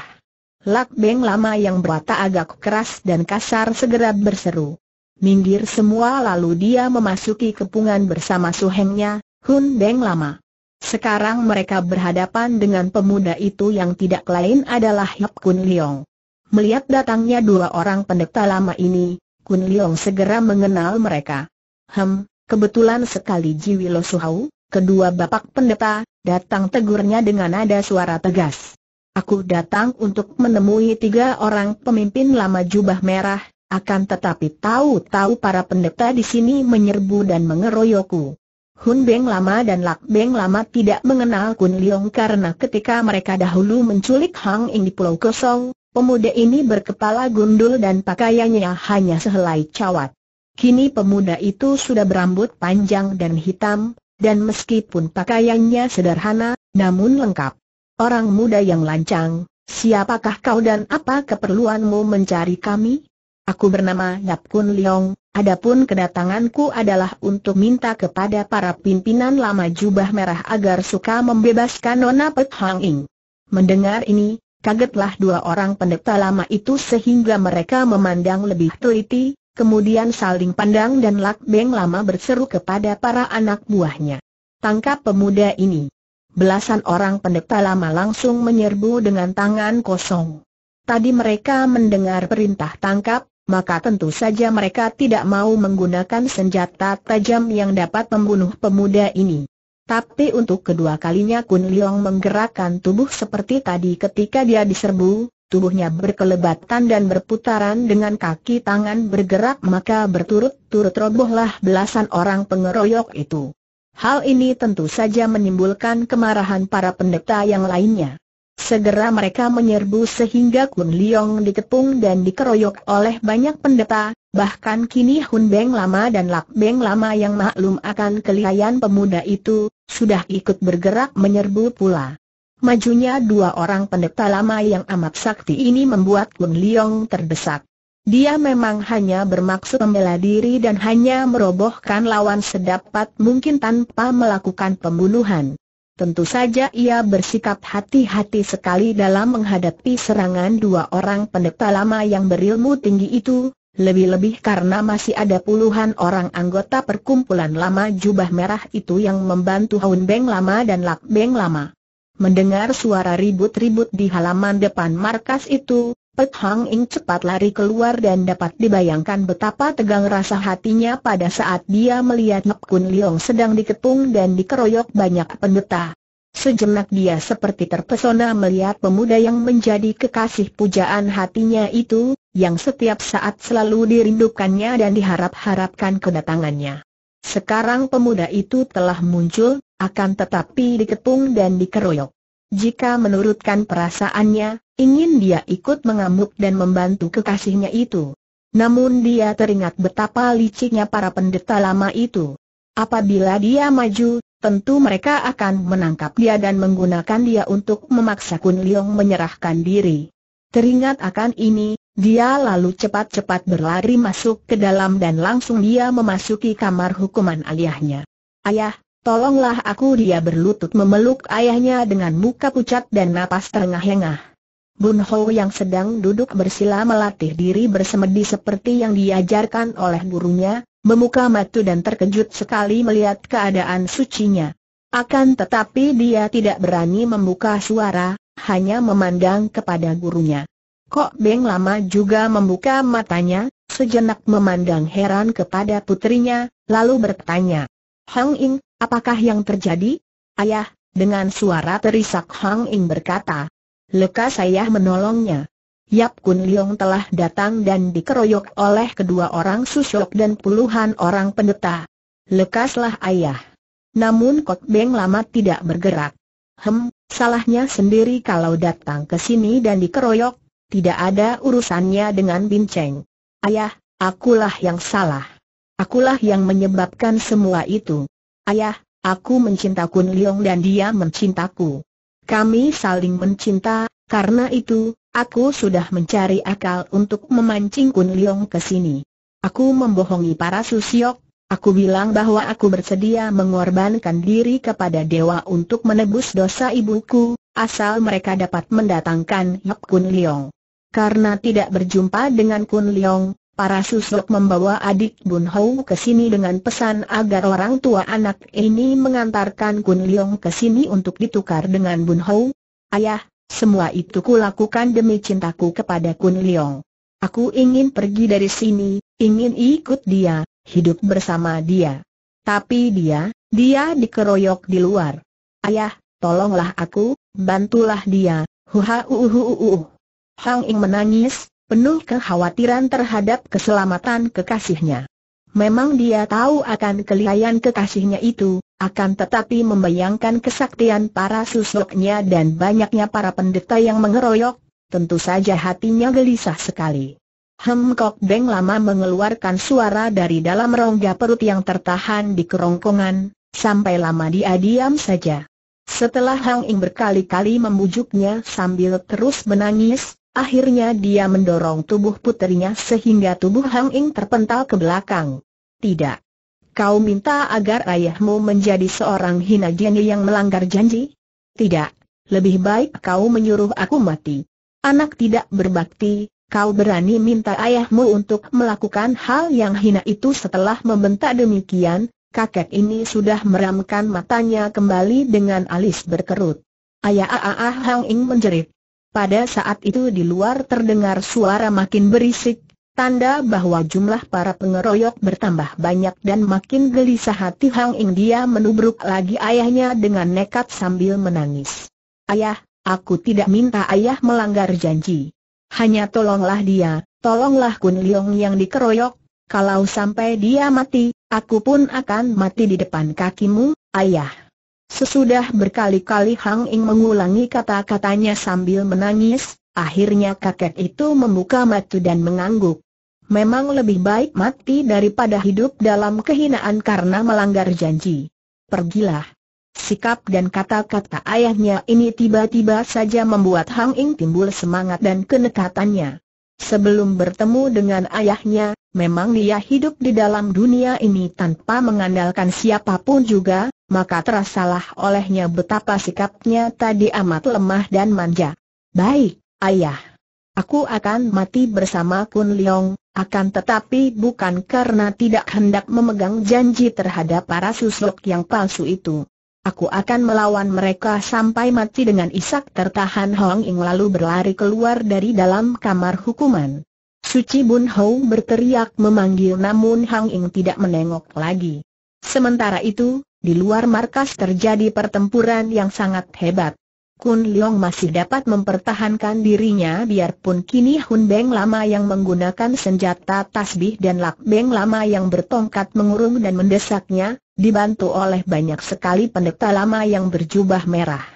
Lak Beng lama yang berata agak keras dan kasar segera berseru. Minggir semua lalu dia memasuki kepungan bersama suhengnya, Hun Beng lama. Sekarang mereka berhadapan dengan pemuda itu yang tidak lain adalah Hap Kun Leong. Melihat datangnya dua orang pendeta lama ini, Kun Leong segera mengenal mereka. Hem, kebetulan sekali Jiwilo Suhau, kedua bapak pendeta, datang tegurnya dengan nada suara tegas. Aku datang untuk menemui tiga orang pemimpin lama jubah merah, akan tetapi tahu-tahu para pendeta di sini menyerbu dan mengeroyokku. Hun Beng Lama dan Lak Beng Lama tidak mengenal Kun Leong karena ketika mereka dahulu menculik Hang Ing di Pulau Kosong, pemuda ini berkepala gundul dan pakaiannya hanya sehelai cawat. Kini pemuda itu sudah berambut panjang dan hitam, dan meskipun pakaiannya sederhana, namun lengkap. Orang muda yang lancang, siapakah kau dan apa keperluanmu mencari kami? Aku bernama Yap Kun Leong, Adapun kedatanganku adalah untuk minta kepada para pimpinan lama jubah merah agar suka membebaskan Nona Pek Hang Ing. Mendengar ini, kagetlah dua orang pendeta lama itu sehingga mereka memandang lebih teliti, kemudian saling pandang dan Lak Beng lama berseru kepada para anak buahnya. Tangkap pemuda ini. Belasan orang pendeta lama langsung menyerbu dengan tangan kosong. Tadi mereka mendengar perintah tangkap, maka tentu saja mereka tidak mau menggunakan senjata tajam yang dapat membunuh pemuda ini. Tapi untuk kedua kalinya Kun Liong menggerakkan tubuh seperti tadi ketika dia diserbu, tubuhnya berkelebatan dan berputaran dengan kaki tangan bergerak maka berturut-turut robohlah belasan orang pengeroyok itu. Hal ini tentu saja menimbulkan kemarahan para pendeta yang lainnya. Segera mereka menyerbu sehingga Kun Liong dikepung dan dikeroyok oleh banyak pendeta, bahkan kini Hun Beng Lama dan Lak Beng Lama yang maklum akan kelihayan pemuda itu, sudah ikut bergerak menyerbu pula. Majunya dua orang pendeta lama yang amat sakti ini membuat Kun Liong terdesak. Dia memang hanya bermaksud membela diri dan hanya merobohkan lawan sedapat mungkin tanpa melakukan pembunuhan. Tentu saja ia bersikap hati-hati sekali dalam menghadapi serangan dua orang pendeta lama yang berilmu tinggi itu, lebih-lebih karena masih ada puluhan orang anggota perkumpulan lama jubah merah itu yang membantu Haun Beng Lama dan Lak Beng Lama. Mendengar suara ribut-ribut di halaman depan markas itu, Pet Hang Ing cepat lari keluar dan dapat dibayangkan betapa tegang rasa hatinya pada saat dia melihat Ngep Kun Leong sedang diketung dan dikeroyok banyak pendeta. Sejenak dia seperti terpesona melihat pemuda yang menjadi kekasih pujaan hatinya itu, yang setiap saat selalu dirindukannya dan diharap-harapkan kedatangannya. Sekarang pemuda itu telah muncul, akan tetapi diketung dan dikeroyok. Jika menurutkan perasaannya, ingin dia ikut mengamuk dan membantu kekasihnya itu. Namun dia teringat betapa liciknya para pendeta lama itu. Apabila dia maju, tentu mereka akan menangkap dia dan menggunakan dia untuk memaksa Kun Liong menyerahkan diri. Teringat akan ini, dia lalu cepat-cepat berlari masuk ke dalam dan langsung dia memasuki kamar hukuman ayahnya. Ayah, Tolonglah aku dia berlutut memeluk ayahnya dengan muka pucat dan napas terengah-engah. Bun Ho yang sedang duduk bersila melatih diri bersemedi seperti yang diajarkan oleh gurunya, memuka matu dan terkejut sekali melihat keadaan sucinya. Akan tetapi dia tidak berani membuka suara, hanya memandang kepada gurunya. Kok Beng lama juga membuka matanya, sejenak memandang heran kepada putrinya, lalu bertanya. Hang Ing, Apakah yang terjadi? Ayah, dengan suara terisak Hang Ing berkata. Lekas ayah menolongnya. Yap Kun Leong telah datang dan dikeroyok oleh kedua orang susuk dan puluhan orang pendeta. Lekaslah ayah. Namun Kot Beng lama tidak bergerak. Hem, salahnya sendiri kalau datang ke sini dan dikeroyok, tidak ada urusannya dengan Binceng. Ayah, akulah yang salah. Akulah yang menyebabkan semua itu. Ayah, aku mencinta Kun Leong dan dia mencintaku. Kami saling mencinta, karena itu, aku sudah mencari akal untuk memancing Kun Leong ke sini. Aku membohongi para susiok, aku bilang bahwa aku bersedia mengorbankan diri kepada dewa untuk menebus dosa ibuku, asal mereka dapat mendatangkan Yap Kun Leong. Karena tidak berjumpa dengan Kun Leong, Para susuk membawa adik Bun Hou ke sini dengan pesan agar orang tua anak ini mengantarkan Kun Leong ke sini untuk ditukar dengan Bun Hou. Ayah, semua itu kulakukan demi cintaku kepada Kun Leong. Aku ingin pergi dari sini, ingin ikut dia, hidup bersama dia. Tapi dia, dia dikeroyok di luar. Ayah, tolonglah aku, bantulah dia, huha Hang Ing menangis, penuh kekhawatiran terhadap keselamatan kekasihnya. Memang dia tahu akan kelihayan kekasihnya itu, akan tetapi membayangkan kesaktian para susuknya dan banyaknya para pendeta yang mengeroyok, tentu saja hatinya gelisah sekali. Hem Kok Beng lama mengeluarkan suara dari dalam rongga perut yang tertahan di kerongkongan, sampai lama dia diam saja. Setelah Hang Ing berkali-kali membujuknya sambil terus menangis, Akhirnya dia mendorong tubuh putrinya sehingga tubuh Hang Ing terpental ke belakang. Tidak. Kau minta agar ayahmu menjadi seorang hina jeni yang melanggar janji? Tidak. Lebih baik kau menyuruh aku mati. Anak tidak berbakti, kau berani minta ayahmu untuk melakukan hal yang hina itu setelah membentak demikian, kakek ini sudah meramkan matanya kembali dengan alis berkerut. Ayah ah ah ah Hang Ing menjerit. Pada saat itu di luar terdengar suara makin berisik, tanda bahwa jumlah para pengeroyok bertambah banyak dan makin gelisah hati Hang Ing dia menubruk lagi ayahnya dengan nekat sambil menangis. Ayah, aku tidak minta ayah melanggar janji. Hanya tolonglah dia, tolonglah Kun Leong yang dikeroyok, kalau sampai dia mati, aku pun akan mati di depan kakimu, ayah. Sesudah berkali-kali Hang Ing mengulangi kata-katanya sambil menangis, akhirnya kakek itu membuka mata dan mengangguk. Memang lebih baik mati daripada hidup dalam kehinaan karena melanggar janji. Pergilah. Sikap dan kata-kata ayahnya ini tiba-tiba saja membuat Hang Ing timbul semangat dan kenekatannya. Sebelum bertemu dengan ayahnya, memang dia hidup di dalam dunia ini tanpa mengandalkan siapapun juga, maka terasalah olehnya betapa sikapnya tadi amat lemah dan manja. Baik, ayah. Aku akan mati bersama Kun Leong, akan tetapi bukan karena tidak hendak memegang janji terhadap para susuk yang palsu itu. Aku akan melawan mereka sampai mati dengan isak tertahan Hong Ing lalu berlari keluar dari dalam kamar hukuman. Suci Bun Hou berteriak memanggil namun Hong Ing tidak menengok lagi. Sementara itu, di luar markas terjadi pertempuran yang sangat hebat. Kun Leong masih dapat mempertahankan dirinya biarpun kini Hun Beng lama yang menggunakan senjata tasbih dan Lak Beng lama yang bertongkat mengurung dan mendesaknya, dibantu oleh banyak sekali pendeta lama yang berjubah merah.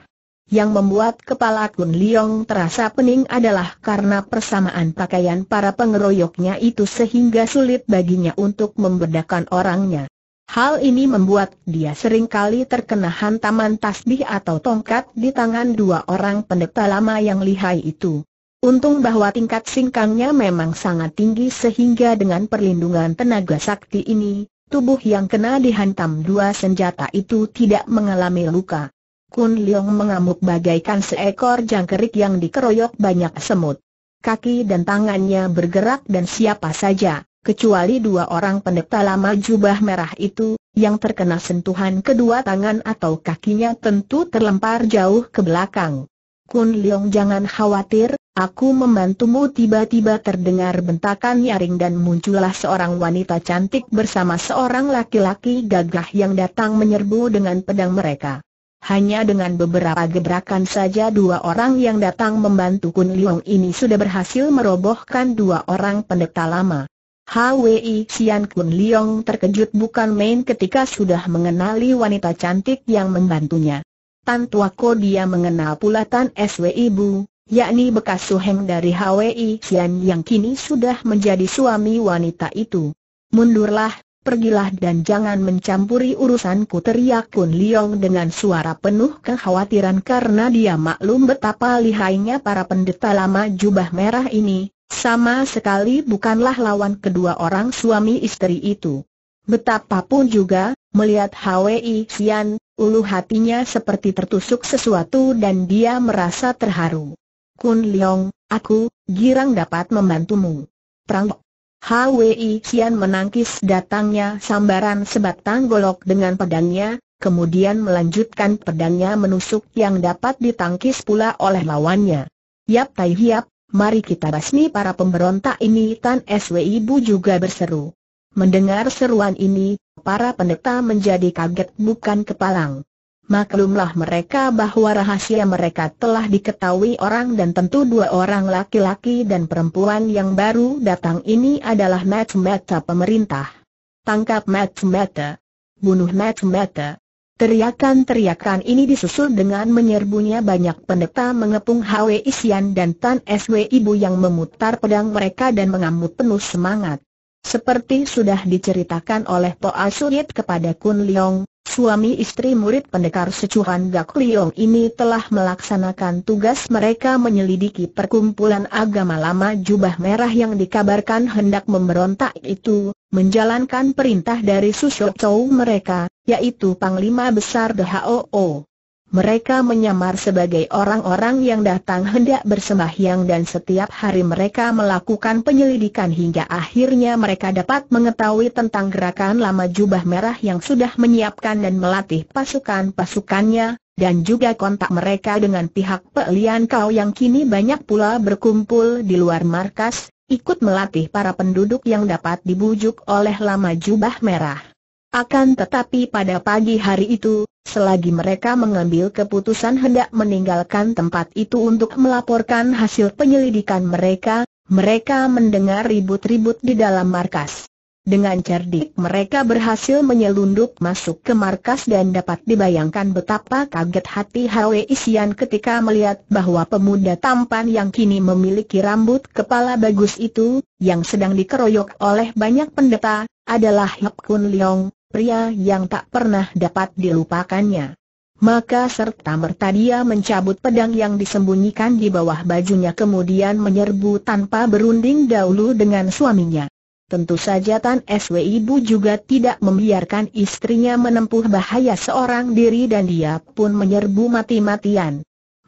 Yang membuat kepala Kun Leong terasa pening adalah karena persamaan pakaian para pengeroyoknya itu sehingga sulit baginya untuk membedakan orangnya. Hal ini membuat dia seringkali terkena hantaman tasbih atau tongkat di tangan dua orang pendeta lama yang lihai itu. Untung bahwa tingkat singkangnya memang sangat tinggi sehingga dengan perlindungan tenaga sakti ini, tubuh yang kena dihantam dua senjata itu tidak mengalami luka. Kun Leong mengamuk bagaikan seekor jangkrik yang dikeroyok banyak semut. Kaki dan tangannya bergerak dan siapa saja kecuali dua orang pendeta lama jubah merah itu, yang terkena sentuhan kedua tangan atau kakinya tentu terlempar jauh ke belakang. Kun Leong jangan khawatir, aku membantumu tiba-tiba terdengar bentakan nyaring dan muncullah seorang wanita cantik bersama seorang laki-laki gagah yang datang menyerbu dengan pedang mereka. Hanya dengan beberapa gebrakan saja dua orang yang datang membantu Kun Leong ini sudah berhasil merobohkan dua orang pendeta lama. Hwi Sian Kun Liong terkejut bukan main ketika sudah mengenali wanita cantik yang membantunya. Tan tua dia mengenal pula Tan Swi ibu, yakni bekas suheng dari Hwi Sian yang kini sudah menjadi suami wanita itu. Mundurlah, pergilah dan jangan mencampuri urusanku teriak Kun Liong dengan suara penuh kekhawatiran karena dia maklum betapa lihainya para pendeta lama jubah merah ini sama sekali bukanlah lawan kedua orang suami istri itu. Betapapun juga, melihat Hwi Xian, ulu hatinya seperti tertusuk sesuatu dan dia merasa terharu. Kun Leong, aku, girang dapat membantumu. Perang Hwi Xian menangkis datangnya sambaran sebatang golok dengan pedangnya, kemudian melanjutkan pedangnya menusuk yang dapat ditangkis pula oleh lawannya. Yap Tai Hiap, mari kita basmi para pemberontak ini Tan SWI Ibu juga berseru. Mendengar seruan ini, para pendeta menjadi kaget bukan kepalang. Maklumlah mereka bahwa rahasia mereka telah diketahui orang dan tentu dua orang laki-laki dan perempuan yang baru datang ini adalah mata-mata pemerintah. Tangkap mata-mata. Bunuh mata-mata. Teriakan-teriakan ini disusul dengan menyerbunya banyak pendeta mengepung Hwe Isian dan Tan Sw Ibu yang memutar pedang mereka dan mengamuk penuh semangat. Seperti sudah diceritakan oleh Po Asurit kepada Kun Leong, suami istri murid pendekar secuhan Gak Liong ini telah melaksanakan tugas mereka menyelidiki perkumpulan agama lama jubah merah yang dikabarkan hendak memberontak itu, menjalankan perintah dari Susok Chow mereka, yaitu Panglima Besar DHOO. Mereka menyamar sebagai orang-orang yang datang hendak bersembahyang dan setiap hari mereka melakukan penyelidikan hingga akhirnya mereka dapat mengetahui tentang gerakan lama jubah merah yang sudah menyiapkan dan melatih pasukan-pasukannya, dan juga kontak mereka dengan pihak Pelian Kau yang kini banyak pula berkumpul di luar markas, ikut melatih para penduduk yang dapat dibujuk oleh lama jubah merah. Akan tetapi pada pagi hari itu, Selagi mereka mengambil keputusan hendak meninggalkan tempat itu untuk melaporkan hasil penyelidikan mereka, mereka mendengar ribut-ribut di dalam markas. Dengan cerdik mereka berhasil menyelundup masuk ke markas dan dapat dibayangkan betapa kaget hati Hwe Isian ketika melihat bahwa pemuda tampan yang kini memiliki rambut kepala bagus itu, yang sedang dikeroyok oleh banyak pendeta, adalah Hap Kun Leong, pria yang tak pernah dapat dilupakannya. Maka serta-merta dia mencabut pedang yang disembunyikan di bawah bajunya kemudian menyerbu tanpa berunding dahulu dengan suaminya. Tentu saja Tan SW Ibu juga tidak membiarkan istrinya menempuh bahaya seorang diri dan dia pun menyerbu mati-matian.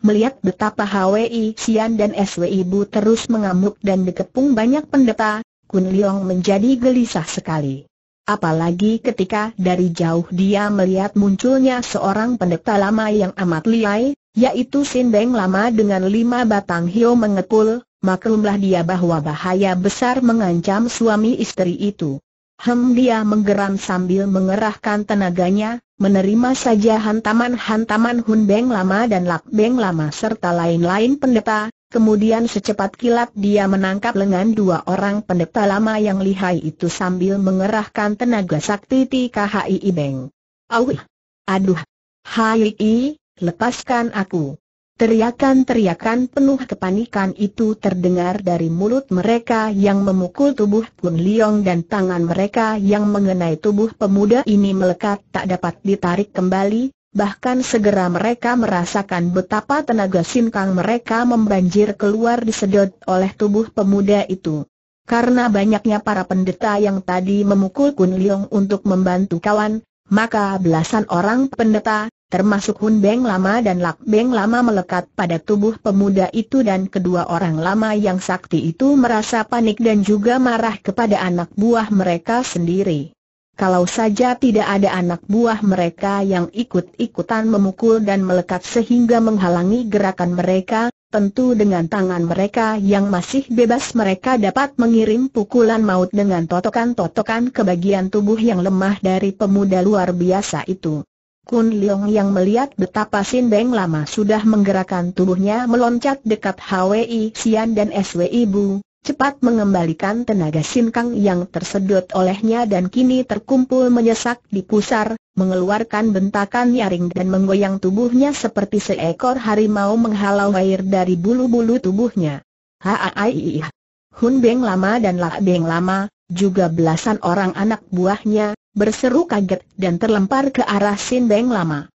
Melihat betapa HWI Sian dan SW Ibu terus mengamuk dan dikepung banyak pendeta, Kun Leong menjadi gelisah sekali. Apalagi ketika dari jauh dia melihat munculnya seorang pendeta lama yang amat liai, yaitu Sindeng lama dengan lima batang hio mengepul, maklumlah dia bahwa bahaya besar mengancam suami istri itu. Hem dia menggeram sambil mengerahkan tenaganya, menerima saja hantaman-hantaman Hun Beng lama dan Lak Beng lama serta lain-lain pendeta, Kemudian secepat kilat dia menangkap lengan dua orang pendeta lama yang lihai itu sambil mengerahkan tenaga sakti TKHI Beng. Auh! Aduh! Hai! Lepaskan aku! Teriakan-teriakan penuh kepanikan itu terdengar dari mulut mereka yang memukul tubuh Kun Liong dan tangan mereka yang mengenai tubuh pemuda ini melekat tak dapat ditarik kembali, bahkan segera mereka merasakan betapa tenaga sinkang mereka membanjir keluar disedot oleh tubuh pemuda itu. Karena banyaknya para pendeta yang tadi memukul Kun Leong untuk membantu kawan, maka belasan orang pendeta, termasuk Hun Beng Lama dan Lak Beng Lama melekat pada tubuh pemuda itu dan kedua orang lama yang sakti itu merasa panik dan juga marah kepada anak buah mereka sendiri. Kalau saja tidak ada anak buah mereka yang ikut-ikutan memukul dan melekat sehingga menghalangi gerakan mereka, tentu dengan tangan mereka yang masih bebas mereka dapat mengirim pukulan maut dengan totokan-totokan ke bagian tubuh yang lemah dari pemuda luar biasa itu. Kun Leong yang melihat betapa Sin Beng lama sudah menggerakkan tubuhnya meloncat dekat HWI Sian dan SWI Bu, cepat mengembalikan tenaga sinkang yang tersedot olehnya dan kini terkumpul menyesak di pusar, mengeluarkan bentakan nyaring dan menggoyang tubuhnya seperti seekor harimau menghalau air dari bulu-bulu tubuhnya. Haaiih. Hun Beng lama dan La Beng lama, juga belasan orang anak buahnya, berseru kaget dan terlempar ke arah Sin Beng lama.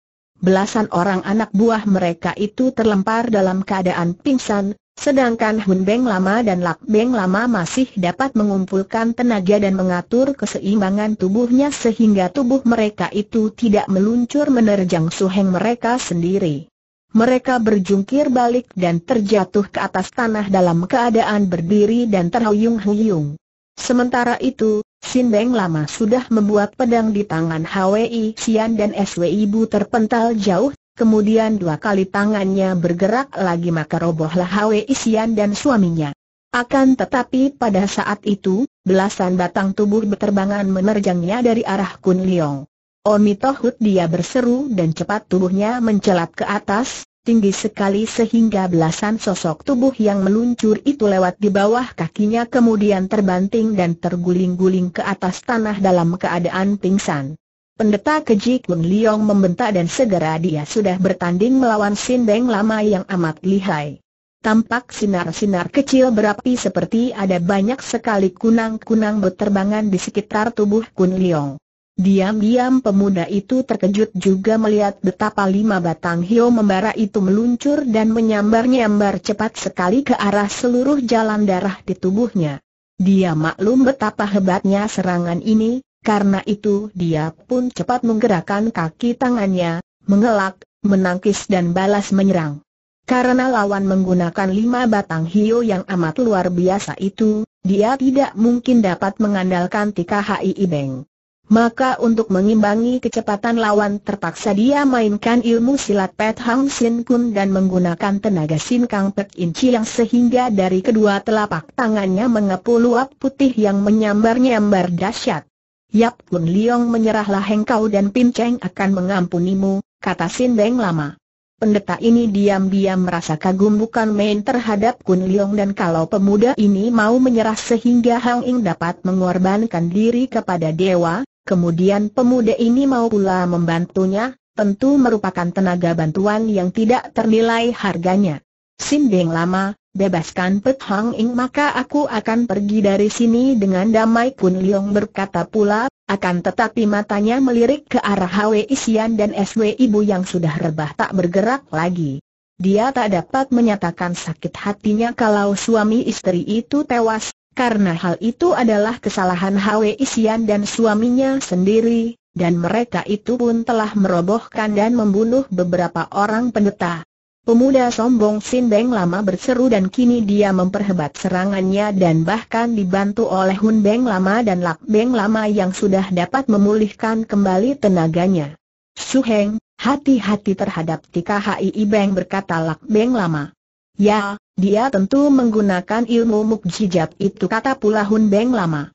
Belasan orang anak buah mereka itu terlempar dalam keadaan pingsan, Sedangkan Hun Beng Lama dan Lak Beng Lama masih dapat mengumpulkan tenaga dan mengatur keseimbangan tubuhnya sehingga tubuh mereka itu tidak meluncur menerjang suheng mereka sendiri. Mereka berjungkir balik dan terjatuh ke atas tanah dalam keadaan berdiri dan terhuyung-huyung. Sementara itu, Sin Beng Lama sudah membuat pedang di tangan HWI Sian dan SWI Bu terpental jauh Kemudian dua kali tangannya bergerak lagi maka robohlah Hwe Isian dan suaminya. Akan tetapi pada saat itu, belasan batang tubuh berterbangan menerjangnya dari arah Kun Leong. Omitohut dia berseru dan cepat tubuhnya mencelat ke atas, tinggi sekali sehingga belasan sosok tubuh yang meluncur itu lewat di bawah kakinya kemudian terbanting dan terguling-guling ke atas tanah dalam keadaan pingsan. Pendeta keji Kun Liong membentak dan segera dia sudah bertanding melawan Sin Deng lama yang amat lihai. Tampak sinar-sinar kecil berapi seperti ada banyak sekali kunang-kunang berterbangan di sekitar tubuh Kun Liong. Diam-diam pemuda itu terkejut juga melihat betapa lima batang hio membara itu meluncur dan menyambar-nyambar cepat sekali ke arah seluruh jalan darah di tubuhnya. Dia maklum betapa hebatnya serangan ini, karena itu dia pun cepat menggerakkan kaki tangannya, mengelak, menangkis dan balas menyerang. Karena lawan menggunakan lima batang hiu yang amat luar biasa itu, dia tidak mungkin dapat mengandalkan Tika Hai Ibeng. Maka untuk mengimbangi kecepatan lawan terpaksa dia mainkan ilmu silat Pet Hang Sin Kun dan menggunakan tenaga Sin Kang Pek Inci yang sehingga dari kedua telapak tangannya mengepul uap putih yang menyambar-nyambar dahsyat. Yap Kun Liong menyerahlah hengkau dan Pin Cheng akan mengampunimu, kata Sin Beng lama. Pendeta ini diam-diam merasa kagum bukan main terhadap Kun Liong dan kalau pemuda ini mau menyerah sehingga Hang Ing dapat mengorbankan diri kepada dewa, kemudian pemuda ini mau pula membantunya, tentu merupakan tenaga bantuan yang tidak ternilai harganya. Sim lama, bebaskan Pet Hang Ing maka aku akan pergi dari sini dengan damai Kun Leong berkata pula, akan tetapi matanya melirik ke arah Hwe Isian dan SW Ibu yang sudah rebah tak bergerak lagi. Dia tak dapat menyatakan sakit hatinya kalau suami istri itu tewas, karena hal itu adalah kesalahan Hwe Isian dan suaminya sendiri, dan mereka itu pun telah merobohkan dan membunuh beberapa orang pendeta. Pemuda sombong Sinbeng lama berseru dan kini dia memperhebat serangannya dan bahkan dibantu oleh Hun Beng lama dan Lak Beng lama yang sudah dapat memulihkan kembali tenaganya. Su Heng, hati-hati terhadap Tika Hii Beng berkata Lak Beng lama. Ya, dia tentu menggunakan ilmu mukjizat itu kata pula Hun Beng lama.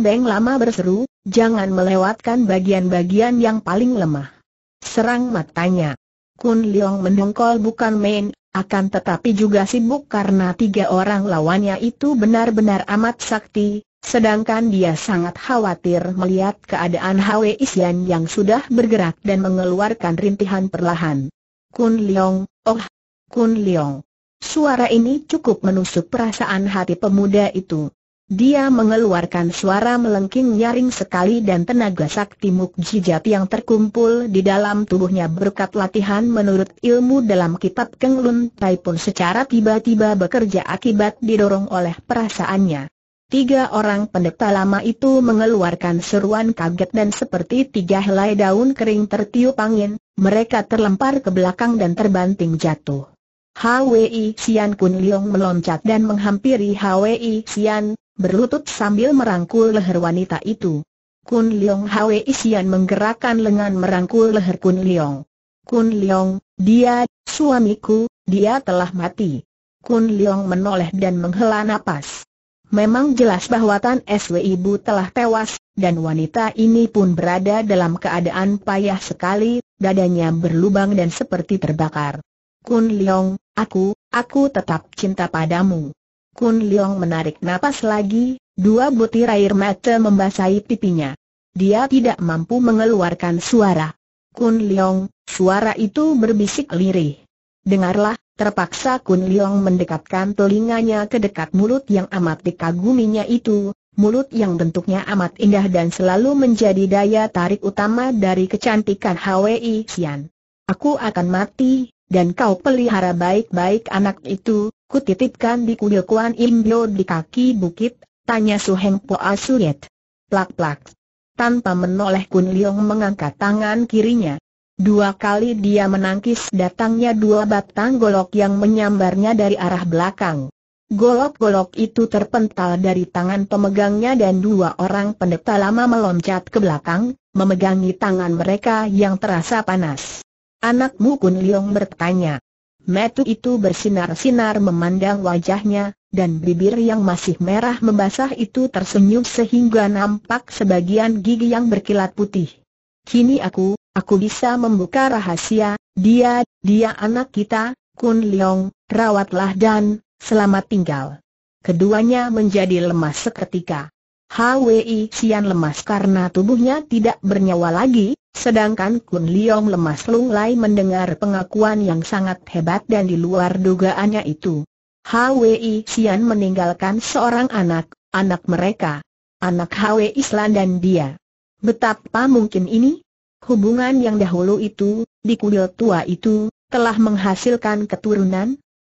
Beng lama berseru, jangan melewatkan bagian-bagian yang paling lemah. Serang matanya. Kun Leong mendongkol bukan main, akan tetapi juga sibuk karena tiga orang lawannya itu benar-benar amat sakti, sedangkan dia sangat khawatir melihat keadaan Hwe Isian yang sudah bergerak dan mengeluarkan rintihan perlahan. Kun Leong, oh, Kun Leong. Suara ini cukup menusuk perasaan hati pemuda itu. Dia mengeluarkan suara melengking nyaring sekali dan tenaga sakti mukjizat yang terkumpul di dalam tubuhnya berkat latihan menurut ilmu dalam kitab Keng Lun Tai pun secara tiba-tiba bekerja akibat didorong oleh perasaannya. Tiga orang pendeta lama itu mengeluarkan seruan kaget dan seperti tiga helai daun kering tertiup angin, mereka terlempar ke belakang dan terbanting jatuh. Hwi Xian Kun Liong meloncat dan menghampiri Hwi Xian, berlutut sambil merangkul leher wanita itu. Kun Leong Hwe Isian menggerakkan lengan merangkul leher Kun Leong. Kun Leong, dia, suamiku, dia telah mati. Kun Leong menoleh dan menghela napas. Memang jelas bahwa Tan SW Ibu telah tewas, dan wanita ini pun berada dalam keadaan payah sekali, dadanya berlubang dan seperti terbakar. Kun Leong, aku, aku tetap cinta padamu. Kun Leong menarik napas lagi, dua butir air mata membasahi pipinya. Dia tidak mampu mengeluarkan suara. Kun Leong, suara itu berbisik lirih. Dengarlah, terpaksa Kun Leong mendekatkan telinganya ke dekat mulut yang amat dikaguminya itu, mulut yang bentuknya amat indah dan selalu menjadi daya tarik utama dari kecantikan Hwi Xian. Aku akan mati, dan kau pelihara baik-baik anak itu, kutitipkan di kuil Kuan Bio di kaki bukit, tanya Su Heng Po Asuyet. Plak-plak. Tanpa menoleh Kun Leong mengangkat tangan kirinya. Dua kali dia menangkis datangnya dua batang golok yang menyambarnya dari arah belakang. Golok-golok itu terpental dari tangan pemegangnya dan dua orang pendeta lama meloncat ke belakang, memegangi tangan mereka yang terasa panas. Anakmu Kun Liong bertanya. Metu itu bersinar-sinar memandang wajahnya, dan bibir yang masih merah membasah itu tersenyum sehingga nampak sebagian gigi yang berkilat putih. Kini aku, aku bisa membuka rahasia, dia, dia anak kita, Kun Liong, rawatlah dan, selamat tinggal. Keduanya menjadi lemas seketika. HWI sian lemas karena tubuhnya tidak bernyawa lagi, sedangkan Kun Leong lemas lunglai mendengar pengakuan yang sangat hebat dan di luar dugaannya itu. HWI sian meninggalkan seorang anak, anak mereka. Anak HWI Islan dan dia. Betapa mungkin ini? Hubungan yang dahulu itu, di kuil tua itu, telah menghasilkan keturunan,